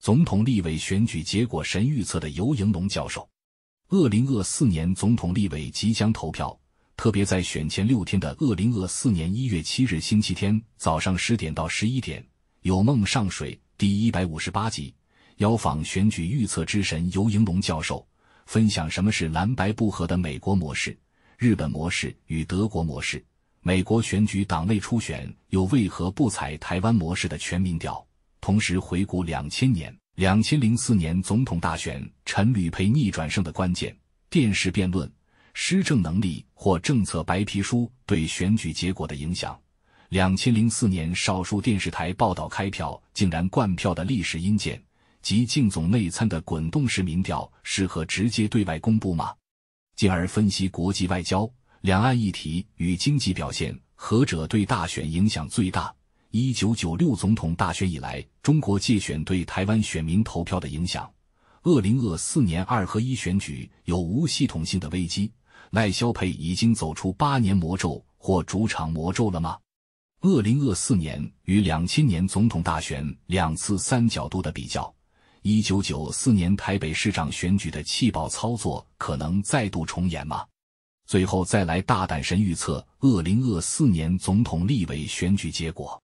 总统立委选举结果神预测的游迎龙教授，2 0 2四年总统立委即将投票，特别在选前六天的2 0 2四年一月七日星期天早上十点到十一点，有梦上水第一百五十八集邀访选举预测之神游迎龙教授，分享什么是蓝白不合的美国模式、日本模式与德国模式，美国选举党内初选又为何不采台湾模式的全民调？同时回顾两千年、两千零四年总统大选，陈履培逆转胜的关键电视辩论、施政能力或政策白皮书对选举结果的影响。两千零四年少数电视台报道开票竟然灌票的历史阴间，及净总内参的滚动式民调适合直接对外公布吗？进而分析国际外交、两岸议题与经济表现何者对大选影响最大？一九九六总统大选以来，中国界选对台湾选民投票的影响。二零二四年二合一选举有无系统性的危机？赖萧培已经走出八年魔咒或主场魔咒了吗？二零二四年与两千年总统大选两次三角度的比较。一九九四年台北市长选举的气爆操作可能再度重演吗？最后再来大胆神预测二零二四年总统立委选举结果。